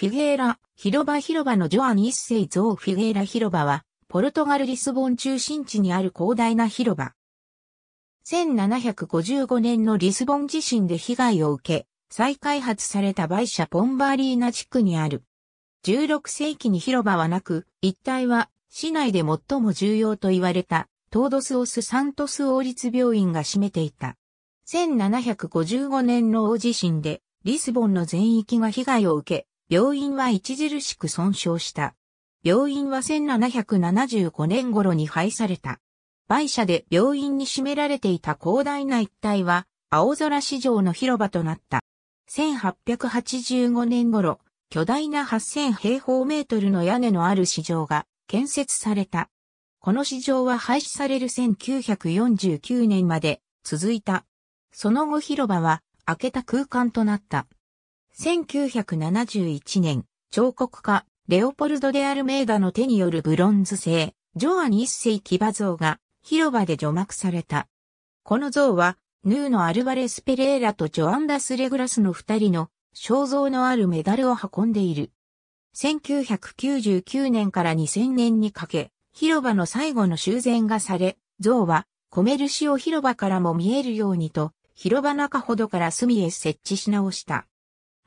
フィゲーラ、広場広場のジョアン一世像フィゲーラ広場は、ポルトガルリスボン中心地にある広大な広場。1755年のリスボン地震で被害を受け、再開発されたバイシャポンバーリーナ地区にある。16世紀に広場はなく、一帯は市内で最も重要と言われた、トードスオスサントス王立病院が占めていた。1755年の大地震で、リスボンの全域が被害を受け、病院は著しく損傷した。病院は1775年頃に廃された。売社で病院に占められていた広大な一帯は、青空市場の広場となった。1885年頃、巨大な8000平方メートルの屋根のある市場が建設された。この市場は廃止される1949年まで続いた。その後広場は開けた空間となった。1971年、彫刻家、レオポルド・デ・アルメーダの手によるブロンズ製、ジョアン一世騎馬像が広場で除幕された。この像は、ヌーのアルバレス・ペレーラとジョアンダス・レグラスの二人の肖像のあるメダルを運んでいる。1999年から2000年にかけ、広場の最後の修繕がされ、像はコメルシオ広場からも見えるようにと、広場中ほどから隅へ設置し直した。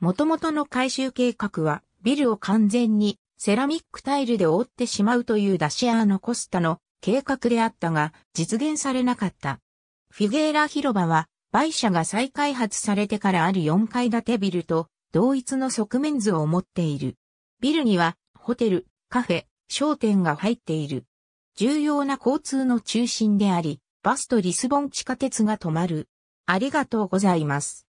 元々の改修計画は、ビルを完全にセラミックタイルで覆ってしまうというダシアーノ・コスタの計画であったが、実現されなかった。フィゲーラ広場は、売社が再開発されてからある4階建てビルと同一の側面図を持っている。ビルには、ホテル、カフェ、商店が入っている。重要な交通の中心であり、バスとリスボン地下鉄が止まる。ありがとうございます。